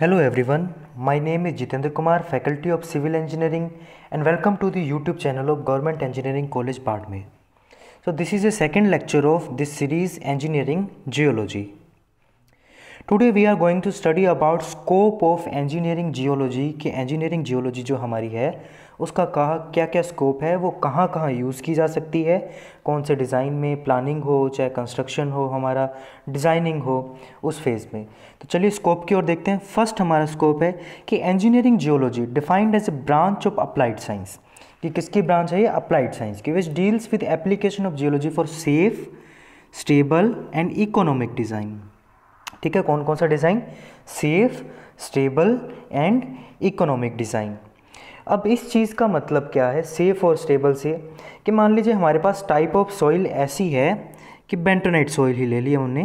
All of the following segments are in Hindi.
Hello everyone my name is Jitendra Kumar faculty of civil engineering and welcome to the YouTube channel of government engineering college में so this is a second lecture of this series engineering geology today we are going to study about scope of engineering geology के इंजीनियरिंग जियोलॉजी जो हमारी है उसका कहा क्या क्या स्कोप है वो कहाँ कहाँ यूज़ की जा सकती है कौन से डिज़ाइन में प्लानिंग हो चाहे कंस्ट्रक्शन हो हमारा डिज़ाइनिंग हो उस फेज़ में तो चलिए स्कोप की ओर देखते हैं फर्स्ट हमारा स्कोप है कि engineering geology defined as a branch of applied science कि किसकी ब्रांच है ये अप्लाइड साइंस की which deals with application of geology for safe stable and economic design ठीक है कौन कौन सा design safe stable and economic design अब इस चीज़ का मतलब क्या है सेफ़ और स्टेबल से कि मान लीजिए हमारे पास टाइप ऑफ सॉइल ऐसी है कि बेंटोनाइट सॉइल ही ले लिया हमने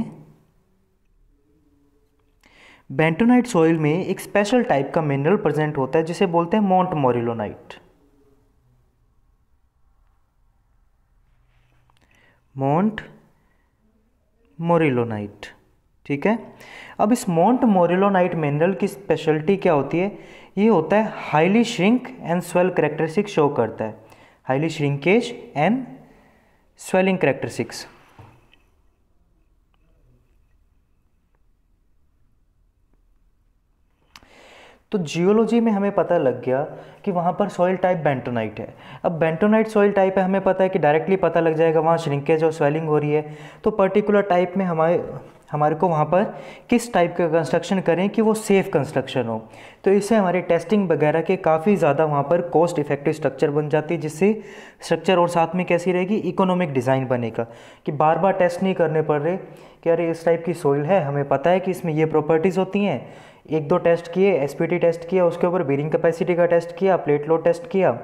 बेंटोनाइट सॉइल में एक स्पेशल टाइप का मिनरल प्रेजेंट होता है जिसे बोलते हैं माउंट मोरिलोनाइट मॉन्ट मोरिलोनाइट ठीक है अब इस मॉन्ट मोरिलोनाइट मिनरल की स्पेशलिटी क्या होती है ये होता है highly shrink and swell characteristic show करता है highly shrinkage and swelling characteristics तो जियोलॉजी में हमें पता लग गया कि वहाँ पर सॉइल टाइप बेंटोनाइट है अब बेंटोनाइट सॉइल टाइप है हमें पता है कि डायरेक्टली पता लग जाएगा वहाँ श्रिंकेज और स्वेलिंग हो रही है तो पर्टिकुलर टाइप में हमारे हमारे को वहाँ पर किस टाइप का कंस्ट्रक्शन करें कि वो सेफ़ कंस्ट्रक्शन हो तो इससे हमारे टेस्टिंग वगैरह के काफ़ी ज़्यादा वहाँ पर कॉस्ट इफेक्टिव स्ट्रक्चर बन जाती है जिससे स्ट्रक्चर और साथ में कैसी रहेगी इकोनॉमिक डिज़ाइन बनेगा कि बार बार टेस्ट नहीं करने पड़ रहे कि अरे इस टाइप की सोइल है हमें पता है कि इसमें ये प्रॉपर्टीज़ होती हैं एक दो टेस्ट किए एस टेस्ट किया उसके ऊपर बीरिंग कैपेसिटी का टेस्ट किया प्लेट लोड टेस्ट किया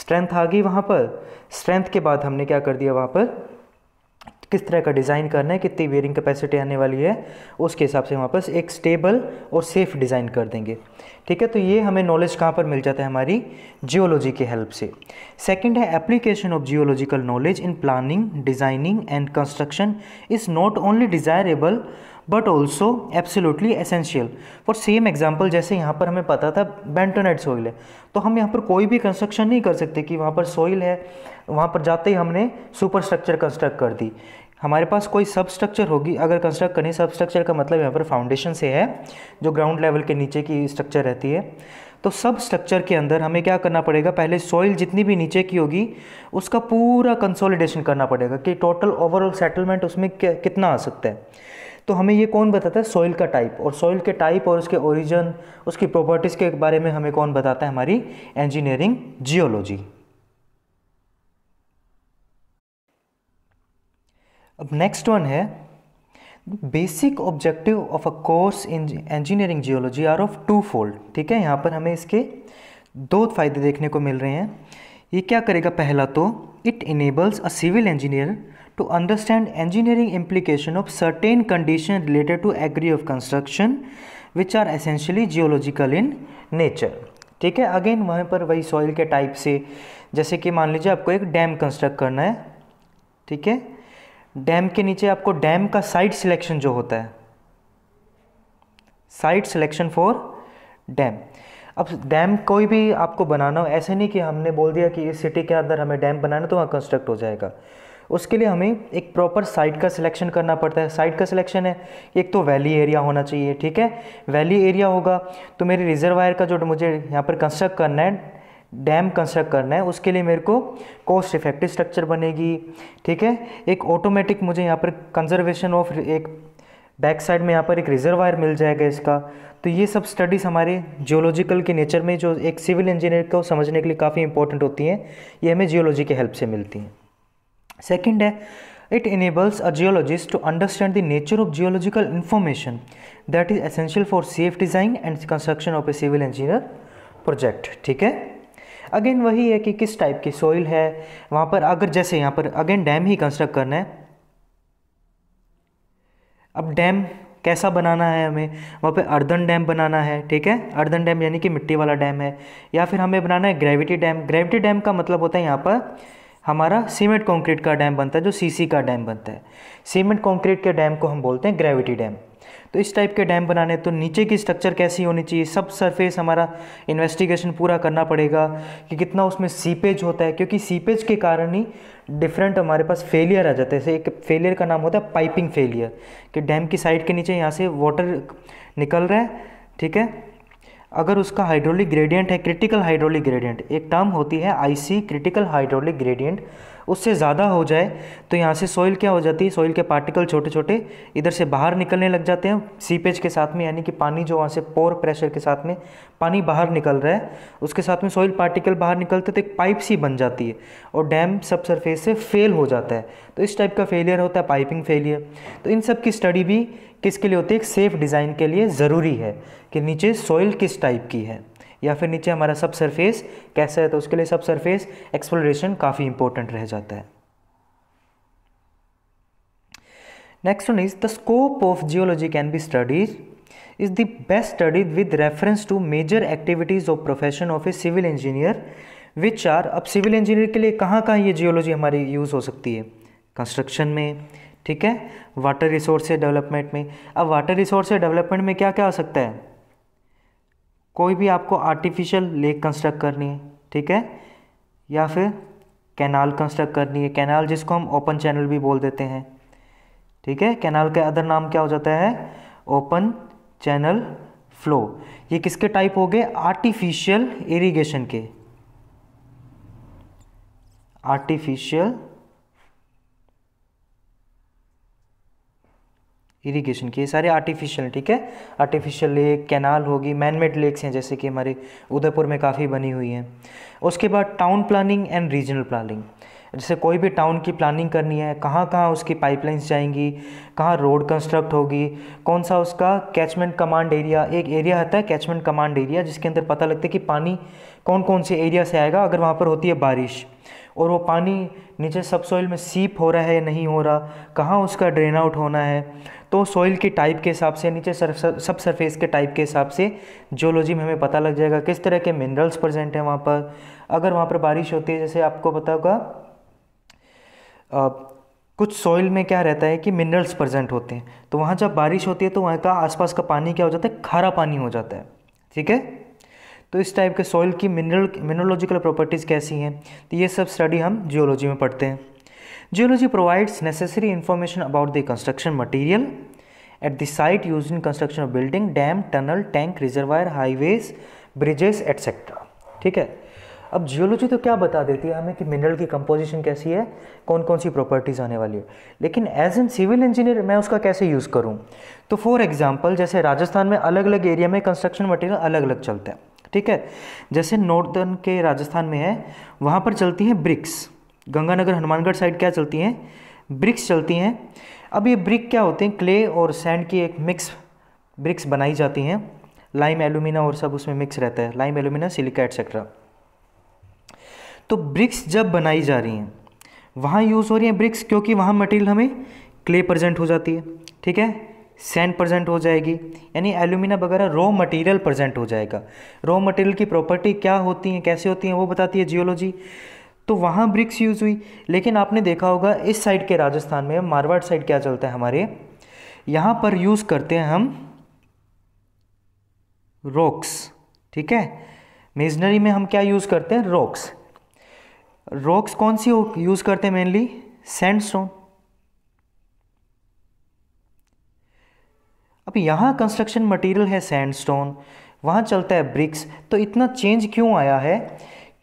स्ट्रेंथ आ गई वहाँ पर स्ट्रेंथ के बाद हमने क्या कर दिया वहाँ पर किस तरह का डिज़ाइन करना है कितनी वेयरिंग कैपेसिटी आने वाली है उसके हिसाब से वहाँ पर एक स्टेबल और सेफ़ डिज़ाइन कर देंगे ठीक है तो ये हमें नॉलेज कहाँ पर मिल जाता है हमारी जियोलॉजी की हेल्प से सेकंड है application of geological knowledge in planning designing and construction is not only desirable but also absolutely essential for same example जैसे यहाँ पर हमें पता था बेंटोनेट सॉइल है तो हम यहाँ पर कोई भी कंस्ट्रक्शन नहीं कर सकते कि वहाँ पर सॉइल है वहाँ पर जाते ही हमने सुपर स्ट्रक्चर कंस्ट्रक्ट कर दी हमारे पास कोई सब स्ट्रक्चर होगी अगर कंस्ट्रक्ट करें सब स्ट्रक्चर का मतलब यहाँ पर फाउंडेशन से है जो ग्राउंड लेवल के नीचे की स्ट्रक्चर रहती है तो सब स्ट्रक्चर के अंदर हमें क्या करना पड़ेगा पहले सॉइल जितनी भी नीचे की होगी उसका पूरा कंसोलिडेशन करना पड़ेगा कि टोटल ओवरऑल सेटलमेंट उसमें कितना आ सकता है तो हमें ये कौन बताता है सॉइल का टाइप और सॉइल के टाइप और उसके ओरिजिन उसकी प्रॉपर्टीज़ के बारे में हमें कौन बताता है हमारी इंजीनियरिंग जियोलॉजी अब नेक्स्ट वन है basic objective of a course in engineering geology are of twofold ठीक है यहाँ पर हमें इसके दो फायदे देखने को मिल रहे हैं ये क्या करेगा पहला तो it enables a civil engineer to understand engineering implication of certain condition related to area of construction which are essentially geological in nature ठीक है अगेन वहीं पर वही सॉइल के टाइप से जैसे कि मान लीजिए आपको एक डैम कंस्ट्रक्ट करना है ठीक है डैम के नीचे आपको डैम का साइट सिलेक्शन जो होता है साइट सिलेक्शन फॉर डैम अब डैम कोई भी आपको बनाना हो ऐसे नहीं कि हमने बोल दिया कि इस सिटी के अंदर हमें डैम बनाना तो वहाँ कंस्ट्रक्ट हो जाएगा उसके लिए हमें एक प्रॉपर साइट का सिलेक्शन करना पड़ता है साइट का सिलेक्शन है एक तो वैली एरिया होना चाहिए ठीक है वैली एरिया होगा तो मेरे रिजर्वायर का जो मुझे यहाँ पर कंस्ट्रक्ट करना है डैम कंस्ट्रक्ट करना है उसके लिए मेरे को कॉस्ट इफेक्टिव स्ट्रक्चर बनेगी ठीक है एक ऑटोमेटिक मुझे यहाँ पर कंजर्वेशन ऑफ एक बैक साइड में यहाँ पर एक रिजर्वायर मिल जाएगा इसका तो ये सब स्टडीज़ हमारे जियोलॉजिकल के नेचर में जो एक सिविल इंजीनियर को समझने के लिए काफ़ी इंपॉर्टेंट होती हैं ये हमें जियोलॉजी की हेल्प से मिलती हैं सेकेंड है it enables a geologist to understand the nature of geological information that is essential for safe design and construction of a civil engineer project ठीक है अगेन वही है कि किस टाइप की सॉइल है वहाँ पर अगर जैसे यहाँ पर अगेन डैम ही कंस्ट्रक्ट करना है अब डैम कैसा बनाना है हमें वहाँ पे अर्दन डैम बनाना है ठीक है अर्दन डैम यानी कि मिट्टी वाला डैम है या फिर हमें बनाना है ग्रेविटी डैम ग्रेविटी डैम का मतलब होता है यहाँ पर हमारा सीमेंट कंक्रीट का डैम बनता है जो सीसी का डैम बनता है सीमेंट कंक्रीट के डैम को हम बोलते हैं ग्रेविटी डैम तो इस टाइप के डैम बनाने तो नीचे की स्ट्रक्चर कैसी होनी चाहिए सब सरफेस हमारा इन्वेस्टिगेशन पूरा करना पड़ेगा कि कितना उसमें सीपेज होता है क्योंकि सीपेज के कारण ही डिफरेंट हमारे पास फेलियर आ जाता है जैसे एक फेलियर का नाम होता है पाइपिंग फेलियर कि डैम की साइड के नीचे यहाँ से वाटर निकल रहा है ठीक है अगर उसका हाइड्रोलिक ग्रेडियंट है क्रिटिकल हाइड्रोलिक ग्रेडियंट एक टर्म होती है आईसी क्रिटिकल हाइड्रोलिक ग्रेडियंट उससे ज़्यादा हो जाए तो यहाँ से सॉइल क्या हो जाती है सॉइल के पार्टिकल छोटे छोटे इधर से बाहर निकलने लग जाते हैं सीपेज के साथ में यानी कि पानी जो वहाँ से पोर प्रेशर के साथ में पानी बाहर निकल रहा है उसके साथ में सॉइल पार्टिकल बाहर निकलते तो एक पाइप सी बन जाती है और डैम सब सरफेस से फेल हो जाता है तो इस टाइप का फेलियर होता है पाइपिंग फेलियर तो इन सब की स्टडी भी किसके लिए होती है एक सेफ़ डिज़ाइन के लिए ज़रूरी है कि नीचे सॉइल किस टाइप की है या फिर नीचे हमारा सब सरफेस कैसा है तो उसके लिए सब सरफेस एक्सप्लोरेशन काफ़ी इंपॉर्टेंट रह जाता है next one is the scope of geology can be studies is the best studies with reference to major activities of profession of a civil engineer which are अब सिविल इंजीनियर के लिए कहाँ कहाँ ये जियोलॉजी हमारी यूज हो सकती है कंस्ट्रक्शन में ठीक है वाटर रिसोर्स डेवलपमेंट में अब वाटर रिसोर्स डेवलपमेंट में क्या क्या आ सकता है कोई भी आपको आर्टिफिशियल लेक कंस्ट्रक्ट करनी है ठीक है या फिर कैनाल कंस्ट्रक्ट करनी है कैनाल जिसको हम ओपन चैनल भी बोल देते हैं ठीक है कैनाल का अदर नाम क्या हो जाता है ओपन चैनल फ्लो ये किसके टाइप हो गए आर्टिफिशियल इरीगेशन के आर्टिफिशियल इरिगेशन के ये सारे आर्टिफिशियल ठीक है आर्टिफिशियल लेक कैनाल होगी मैन मेड लेक्स हैं जैसे कि हमारे उदयपुर में काफ़ी बनी हुई हैं उसके बाद town planning and regional planning जैसे कोई भी टाउन की प्लानिंग करनी है कहाँ कहाँ उसकी पाइपलाइंस जाएंगी कहाँ रोड कंस्ट्रक्ट होगी कौन सा उसका कैचमेंट कमांड एरिया एक एरिया होता है कैचमेंट कमांड एरिया जिसके अंदर पता लगता है कि पानी कौन कौन से एरिया से आएगा अगर वहाँ पर होती है बारिश और वो पानी नीचे सब सॉइल में सीप हो रहा है या नहीं हो रहा कहाँ उसका ड्रेन आउट होना है तो सॉइल के टाइप के हिसाब से नीचे सर, सब सरफेस के टाइप के हिसाब से जियोलॉजी में हमें पता लग जाएगा किस तरह के मिनरल्स प्रेजेंट हैं वहाँ पर अगर वहाँ पर बारिश होती है जैसे आपको पता होगा कुछ सॉइल में क्या रहता है कि मिनरल्स प्रेजेंट होते हैं तो वहाँ जब बारिश होती है तो वहाँ का आसपास का पानी क्या हो जाता है खारा पानी हो जाता है ठीक है तो इस टाइप के सॉइल की मिनरल मिनरोलॉजिकल प्रॉपर्टीज़ कैसी हैं तो ये सब स्टडी हम जियोलॉजी में पढ़ते हैं Geology provides necessary information about the construction material at the site used in construction of building, dam, tunnel, tank, reservoir, highways, bridges, etc. ठीक है अब जियोलॉजी तो क्या बता देती है हमें कि मिनरल की कंपोजिशन कैसी है कौन कौन सी प्रॉपर्टीज़ आने वाली है लेकिन एज एन सिविल इंजीनियर मैं उसका कैसे यूज़ करूँ तो फॉर एग्जांपल जैसे राजस्थान में अलग अलग एरिया में कंस्ट्रक्शन मटेरियल अलग अलग चलता है ठीक है जैसे नॉर्दर्न के राजस्थान में है वहाँ पर चलती हैं ब्रिक्स गंगानगर हनुमानगढ़ साइड क्या चलती हैं ब्रिक्स चलती हैं अब ये ब्रिक क्या होते हैं क्ले और सैंड की एक मिक्स ब्रिक्स बनाई जाती हैं लाइम एलुमिना और सब उसमें मिक्स रहता है लाइम एलुमिना सिलिका एट्सेट्रा तो ब्रिक्स जब बनाई जा रही हैं वहाँ यूज़ हो रही हैं ब्रिक्स क्योंकि वहाँ मटेरियल हमें क्ले प्रजेंट हो जाती है ठीक है सैंड प्रजेंट हो जाएगी यानी एलुमिना वगैरह रॉ मटेरियल प्रजेंट हो जाएगा रॉ मटेरियल की प्रॉपर्टी क्या होती हैं कैसे होती हैं वो बताती है जियोलॉजी तो वहाँ ब्रिक्स यूज़ हुई लेकिन आपने देखा होगा इस साइड के राजस्थान में मारवाड़ साइड क्या चलता है हमारे यहाँ पर यूज़ करते हैं हम रॉक्स ठीक है मेजनरी में हम क्या यूज़ करते हैं रॉक्स रॉक्स कौन सी यूज़ करते हैं मेनली सैंडस्टोन अब यहाँ कंस्ट्रक्शन मटेरियल है सैंडस्टोन वहाँ चलता है ब्रिक्स तो इतना चेंज क्यों आया है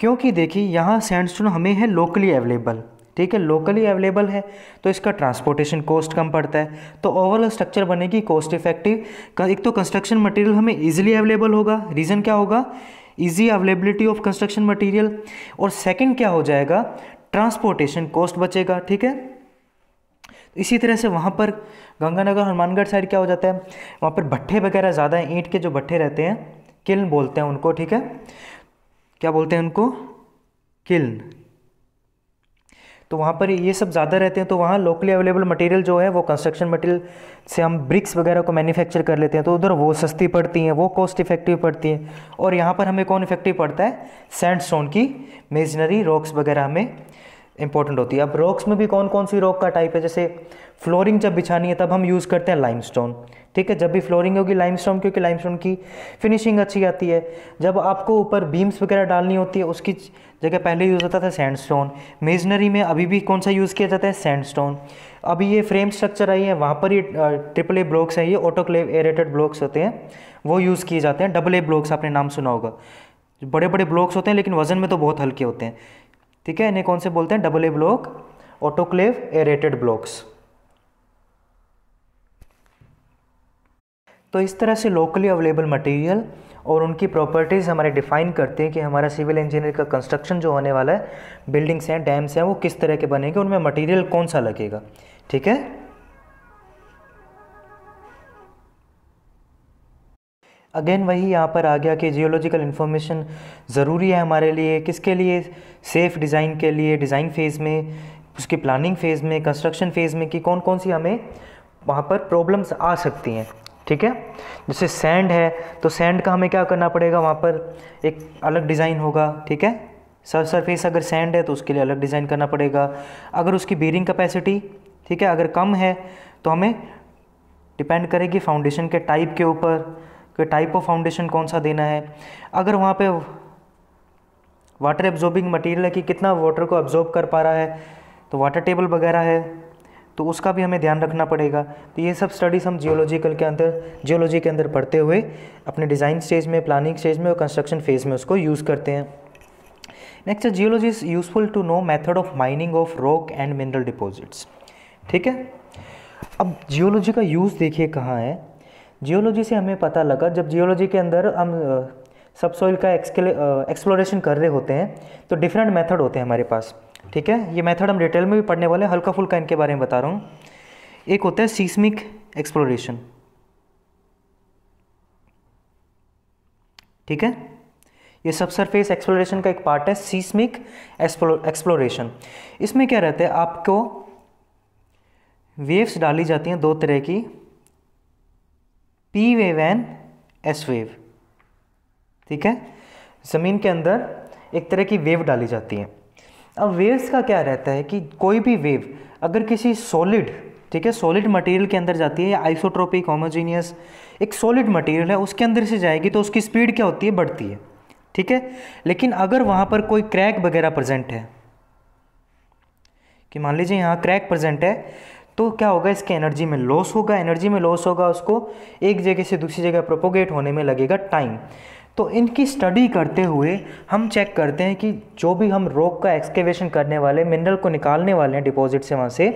क्योंकि देखिए यहाँ सैंडस्टोन हमें है लोकली अवेलेबल ठीक है लोकली अवेलेबल है तो इसका ट्रांसपोर्टेशन कॉस्ट कम पड़ता है तो ओवरऑल स्ट्रक्चर बनेगी कॉस्ट इफेक्टिव एक तो कंस्ट्रक्शन मटेरियल हमें इजीली अवेलेबल होगा रीज़न क्या होगा easy availability of construction material और सेकंड क्या हो जाएगा ट्रांसपोर्टेशन कॉस्ट बचेगा ठीक है इसी तरह से वहाँ पर गंगानगर हनुमानगढ़ साइड क्या हो जाता है वहाँ पर भट्ठे वगैरह ज़्यादा हैं ईंट के जो भट्ठे रहते हैं किल बोलते हैं उनको ठीक है क्या बोलते हैं उनको किल्न तो वहाँ पर ये सब ज़्यादा रहते हैं तो वहाँ लोकली अवेलेबल मटेरियल जो है वो कंस्ट्रक्शन मटेरियल से हम ब्रिक्स वगैरह को मैन्युफैक्चर कर लेते हैं तो उधर वो सस्ती पड़ती हैं वो कॉस्ट इफेक्टिव पड़ती हैं और यहाँ पर हमें कौन इफेक्टिव पड़ता है सैंडस्टोन की मेजनरी रॉक्स वगैरह हमें इंपॉर्टेंट होती है अब रॉक्स में भी कौन कौन सी रॉक का टाइप है जैसे फ्लोरिंग जब बिछानी है तब हम यूज़ करते हैं लाइमस्टोन ठीक है जब भी फ्लोरिंग होगी लाइमस्टोन क्योंकि लाइमस्टोन की फिनिशिंग अच्छी आती है जब आपको ऊपर बीम्स वगैरह डालनी होती है उसकी जगह पहले यूज़ होता था सैंडस्टोन मेजनरी में अभी भी कौन सा यूज़ किया जाता है सैंडस्टोन अभी ये फ्रेम स्ट्रक्चर आई है वहाँ पर ही ट्रिपल ए ब्लॉक्स हैं ये ऑटोक्लेव एरेटेड ब्लॉक्स होते हैं वो यूज़ किए जाते हैं डबल ए ब्लॉक्स आपने नाम सुना होगा बड़े बड़े ब्लॉक्स होते हैं लेकिन वज़न में तो बहुत हल्के होते हैं ठीक है इन्हें कौन से बोलते हैं double A block autoclave aerated blocks तो इस तरह से लोकली अवेलेबल मटेरियल और उनकी प्रॉपर्टीज़ हमारे डिफाइन करते हैं कि हमारा सिविल इंजीनियर का कंस्ट्रक्शन जो होने वाला है बिल्डिंग्स हैं डैम्स हैं वो किस तरह के बनेंगे उनमें मटेरियल कौन सा लगेगा ठीक है अगेन वही यहाँ पर आ गया कि जियोलॉजिकल इन्फॉर्मेशन ज़रूरी है हमारे लिए किसके लिए सेफ़ डिज़ाइन के लिए डिज़ाइन फ़ेज़ में उसकी प्लानिंग फ़ेज़ में कंस्ट्रक्शन फ़ेज़ में कि कौन कौन सी हमें वहाँ पर प्रॉब्लम्स आ सकती हैं ठीक है जैसे सैंड है तो सैंड का हमें क्या करना पड़ेगा वहाँ पर एक अलग डिज़ाइन होगा ठीक है सर सरफेस अगर सैंड है तो उसके लिए अलग डिज़ाइन करना पड़ेगा अगर उसकी बीरिंग कैपेसिटी ठीक है अगर कम है तो हमें डिपेंड करेगी फाउंडेशन के टाइप के ऊपर कि टाइप ऑफ फाउंडेशन कौन सा देना है अगर वहाँ पे वाटर एब्जॉर्बिंग मटेरियल है कि कितना वाटर को एब्जॉर्ब कर पा रहा है तो वाटर टेबल वगैरह है तो उसका भी हमें ध्यान रखना पड़ेगा तो ये सब स्टडीज़ हम जियोलॉजिकल के अंदर जियोलॉजी के अंदर पढ़ते हुए अपने डिज़ाइन स्टेज में प्लानिंग स्टेज में और कंस्ट्रक्शन फेज़ में उसको यूज़ करते हैं next geology is useful to know method of mining of rock and mineral deposits ठीक है अब जियोलॉजी का यूज़ देखिए कहाँ है जियोलॉजी से हमें पता लगा जब जियोलॉजी के अंदर हम सब सॉइल का एक्सप्लोरेशन कर रहे होते हैं तो डिफरेंट मेथड होते हैं हमारे पास ठीक है ये मेथड हम डिटेल में भी पढ़ने वाले हैं हल्का फुल्का इनके बारे में बता रहा हूँ एक होता है सीस्मिक एक्सप्लोरेशन ठीक है ये सब सरफेस एक्सप्लोरेशन का एक पार्ट है सीस्मिक एक्सप्लोरेशन इसमें क्या रहता है आपको वेव्स डाली जाती हैं दो तरह की P wave and S wave ठीक है ज़मीन के अंदर एक तरह की वेव डाली जाती है अब वेव्स का क्या रहता है कि कोई भी वेव अगर किसी सॉलिड ठीक है सॉलिड मटेरियल के अंदर जाती है आइसोट्रोपिक होमोजीनियस एक सॉलिड मटेरियल है उसके अंदर से जाएगी तो उसकी स्पीड क्या होती है बढ़ती है ठीक है लेकिन अगर वहाँ पर कोई क्रैक वगैरह प्रेजेंट है कि मान लीजिए यहाँ क्रैक प्रेजेंट है तो क्या होगा इसके एनर्जी में लॉस होगा एनर्जी में लॉस होगा उसको एक जगह से दूसरी जगह प्रोपोगेट होने में लगेगा टाइम तो इनकी स्टडी करते हुए हम चेक करते हैं कि जो भी हम रॉक का एक्सकेवेशन करने वाले मिनरल को निकालने वाले हैं डिपॉजिट से वहाँ से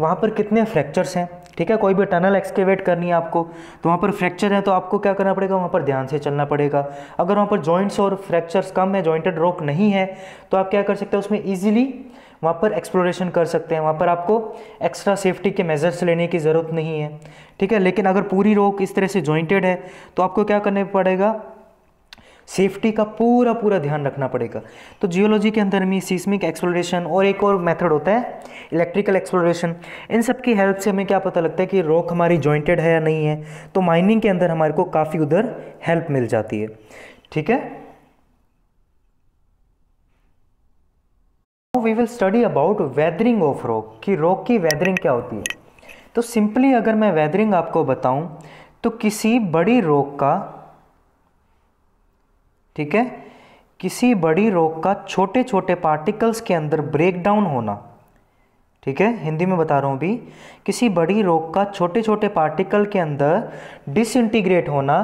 वहाँ पर कितने फ्रैक्चर्स हैं ठीक है कोई भी टनल एक्सकेवेट करनी है आपको तो वहाँ पर फ्रैक्चर है तो आपको क्या करना पड़ेगा वहाँ पर ध्यान से चलना पड़ेगा अगर वहाँ पर जॉइंट्स और फ्रैक्चर्स कम है जॉइंटेड रॉक नहीं है तो आप क्या कर सकते हैं उसमें ईजिली वहाँ पर एक्सप्लोरेशन कर सकते हैं वहाँ पर आपको एक्स्ट्रा सेफ्टी के मेज़र्स लेने की ज़रूरत नहीं है ठीक है लेकिन अगर पूरी रोक इस तरह से जॉइंटेड है तो आपको क्या करने पड़ेगा सेफ्टी का पूरा पूरा ध्यान रखना पड़ेगा तो जियोलॉजी के अंदर में सीस्मिक एक्सप्लोरेशन और एक और मेथड होता है इलेक्ट्रिकल एक्सप्लोरेशन इन सब की हेल्प से हमें क्या पता लगता है कि रॉक हमारी जॉइंटेड है या नहीं है तो माइनिंग के अंदर हमारे को काफ़ी उधर हेल्प मिल जाती है ठीक है we will study about weathering of rock कि रॉक की वेदरिंग क्या होती है तो सिंपली अगर मैं वेदरिंग आपको बताऊं तो किसी बड़ी रॉक का ठीक है किसी बड़ी रॉक का छोटे छोटे पार्टिकल्स के अंदर ब्रेक डाउन होना ठीक है हिंदी में बता रहा हूँ भी किसी बड़ी रोग का छोटे छोटे पार्टिकल के अंदर डिसइंटीग्रेट होना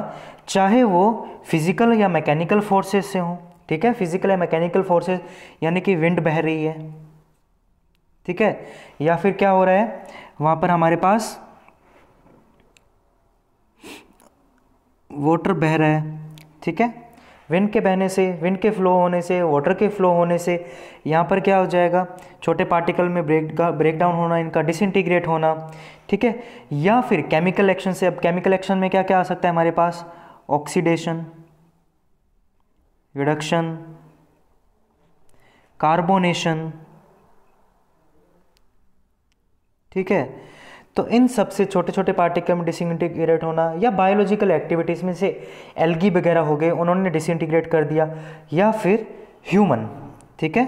चाहे वो फिजिकल या मैकेनिकल फोर्सेस से हों ठीक है फिजिकल या मैकेनिकल फोर्सेस यानी कि विंड बह रही है ठीक है या फिर क्या हो रहा है वहाँ पर हमारे पास वाटर बह रहा है ठीक है विंड के बहने से विंड के फ्लो होने से वाटर के फ्लो होने से यहाँ पर क्या हो जाएगा छोटे पार्टिकल में ब्रेक का ब्रेक डाउन होना इनका डिसइंटीग्रेट होना ठीक है या फिर केमिकल एक्शन से अब केमिकल एक्शन में क्या क्या आ सकता है हमारे पास ऑक्सीडेशन रिडक्शन कार्बोनेशन ठीक है तो इन सबसे छोटे छोटे पार्टिकल में डिसइंटीग्रेट होना या बायोलॉजिकल एक्टिविटीज़ में से एल्गी वगैरह हो गए उन्होंने डिसइंटीग्रेट कर दिया या फिर ह्यूमन ठीक है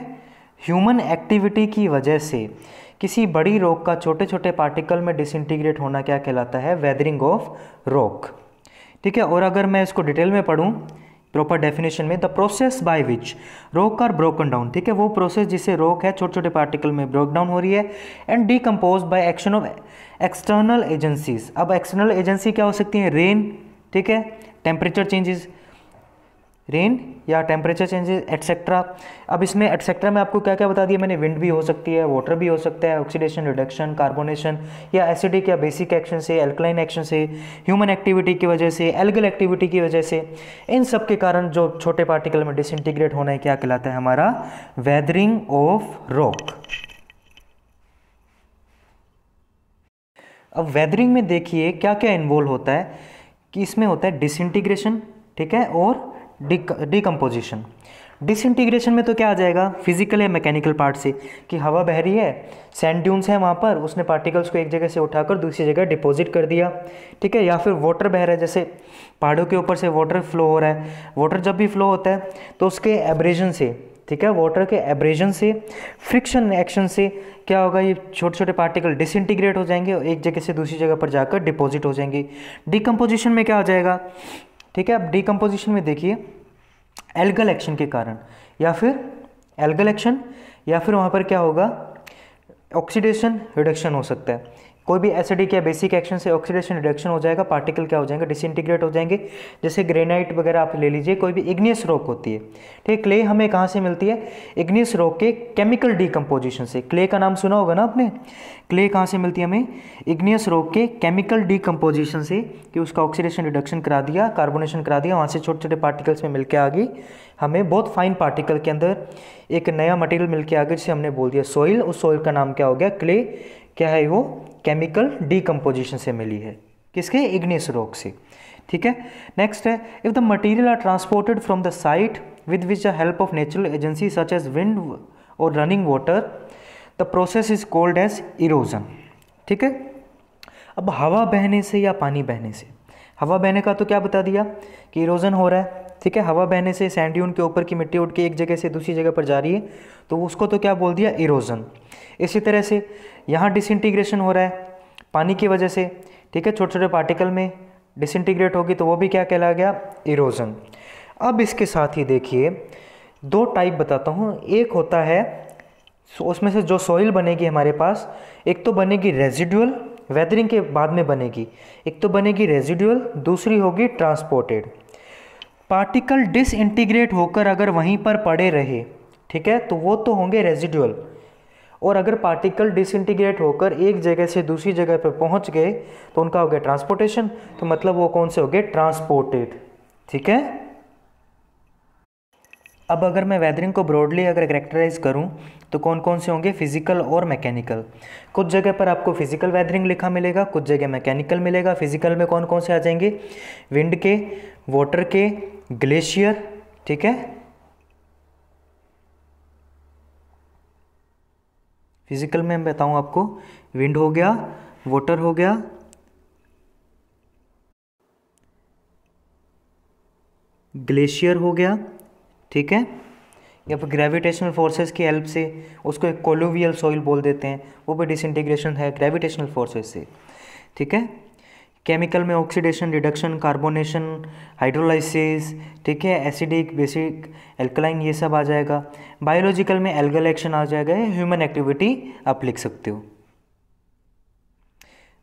ह्यूमन एक्टिविटी की वजह से किसी बड़ी रोग का छोटे छोटे पार्टिकल में डिसइंटीग्रेट होना क्या कहलाता है वेदरिंग ऑफ रोग ठीक है और अगर मैं इसको डिटेल में पढ़ूँ प्रॉपर डेफिनेशन में the process by which rock are broken down ठीक है वो प्रोसेस जिसे रोक है छोटे छोटे पार्टिकल में ब्रोक डाउन हो रही है and decompose by action of external agencies अब एक्सटर्नल एजेंसी क्या हो सकती है रेन ठीक है टेम्परेचर चेंजेस रेन या टेम्परेचर चेंजेस एटसेट्रा अब इसमें एटसेट्रा में आपको क्या क्या बता दिया मैंने विंड भी हो सकती है वाटर भी हो सकता है ऑक्सीडेशन रिडक्शन कार्बोनेशन या एसिडिक या बेसिक एक्शन से एल्कलाइन एक्शन से ह्यूमन एक्टिविटी की वजह से एल्गल एक्टिविटी की वजह से इन सब के कारण जो छोटे पार्टिकल में डिसइंटीग्रेट होना है क्या कहलाता है हमारा वेदरिंग ऑफ रॉक अब वेदरिंग में देखिए क्या क्या इन्वॉल्व होता है कि इसमें होता है डिसइंटीग्रेशन ठीक है और डिकम्पोजिशन डिसइंटीग्रेशन में तो क्या आ जाएगा फिजिकल या मैकेनिकल पार्ट से कि हवा बह रही है सैंड ड्यून्स हैं वहाँ पर उसने पार्टिकल्स को एक जगह से उठाकर दूसरी जगह डिपॉजिट कर दिया ठीक है या फिर वाटर बह रहा है जैसे पहाड़ों के ऊपर से वाटर फ्लो हो रहा है वाटर जब भी फ्लो होता है तो उसके एब्रेजन से ठीक है वाटर के एब्रेजन से फ्रिक्शन एक्शन से क्या होगा ये छोटे छोटे पार्टिकल डिसइंटीग्रेट हो जाएंगे और एक जगह से दूसरी जगह पर जाकर डिपॉजिट हो जाएंगे डिकम्पोजिशन में क्या हो जाएगा ठीक है आप डिकम्पोजिशन में देखिए एल्गल एक्शन के कारण या फिर एल्गल एक्शन या फिर वहाँ पर क्या होगा ऑक्सीडेशन रिडक्शन हो सकता है कोई भी एसिडिक या बेसिक एक्शन से ऑक्सीडेशन रिडक्शन हो जाएगा पार्टिकल क्या हो जाएंगे डिसइंटीग्रेट हो जाएंगे जैसे ग्रेनाइट वगैरह आप ले लीजिए कोई भी इग्नियस रॉक होती है ठीक क्ले हमें कहाँ से मिलती है इग्नियस रॉक के केमिकल डिकम्पोजिशन से क्ले का नाम सुना होगा ना आपने क्ले कहाँ से मिलती है हमें इग्नियस रॉक के केमिकल डिकम्पोजिशन से कि उसका ऑक्सीडेशन रिडक्शन करा दिया कार्बोनेशन करा दिया वहाँ से छोटे छोटे पार्टिकल्स में मिलकर आ गई हमें बहुत फाइन पार्टिकल के अंदर एक नया मटेरियल मिलकर आ गया जिसे हमने बोल दिया सॉइल उस सॉइल का नाम क्या हो गया क्ले क्या है वो केमिकल डिकम्पोजिशन से मिली है किसके इग्नियस रोग से ठीक है नेक्स्ट है if the material are transported from the site with which the help of natural agency such as wind और running water the process is called as erosion ठीक है अब हवा बहने से या पानी बहने से हवा बहने का तो क्या बता दिया कि इरोजन हो रहा है ठीक है हवा बहने से सैंड के ऊपर की मिट्टी उठ के एक जगह से दूसरी जगह पर जा रही है तो उसको तो क्या बोल दिया इरोजन इसी तरह से यहाँ डिसइंटीग्रेशन हो रहा है पानी की वजह से ठीक है छोटे छोटे पार्टिकल में डिसइंटीग्रेट होगी तो वो भी क्या कहला गया इरोजन अब इसके साथ ही देखिए दो टाइप बताता हूँ एक होता है उसमें से जो सॉइल बनेगी हमारे पास एक तो बनेगी रेजिडुअल वेदरिंग के बाद में बनेगी एक तो बनेगी रेजिडुअल दूसरी होगी ट्रांसपोर्टेड पार्टिकल डिसइंटीग्रेट होकर अगर वहीं पर पड़े रहे ठीक है तो वो तो होंगे रेजिडुअल और अगर पार्टिकल डिसइंटीग्रेट होकर एक जगह से दूसरी जगह पर पहुंच गए तो उनका हो गया ट्रांसपोर्टेशन तो मतलब वो कौन से हो गए ट्रांसपोर्टेड ठीक है अब अगर मैं वेदरिंग को ब्रॉडली अगर करेक्टराइज़ करूं तो कौन कौन से होंगे फिजिकल और मैकेनिकल कुछ जगह पर आपको फिजिकल वेदरिंग लिखा मिलेगा कुछ जगह मैकेनिकल मिलेगा फिजिकल में कौन कौन से आ जाएंगे विंड के वाटर के ग्लेशियर ठीक है फिजिकल में मैं आपको विंड हो गया वाटर हो गया ग्लेशियर हो गया ठीक है या फिर ग्रेविटेशनल फोर्सेस की हेल्प से उसको एक कोलोवियल सॉइल बोल देते हैं वो भी डिसइंटीग्रेशन है ग्रेविटेशनल फोर्सेस से ठीक है केमिकल में ऑक्सीडेशन रिडक्शन कार्बोनेशन हाइड्रोलाइसिस ठीक है एसिडिक बेसिक एल्कलाइन ये सब आ जाएगा बायोलॉजिकल में एल्गल एक्शन आ जाएगा ह्यूमन एक्टिविटी आप लिख सकते हो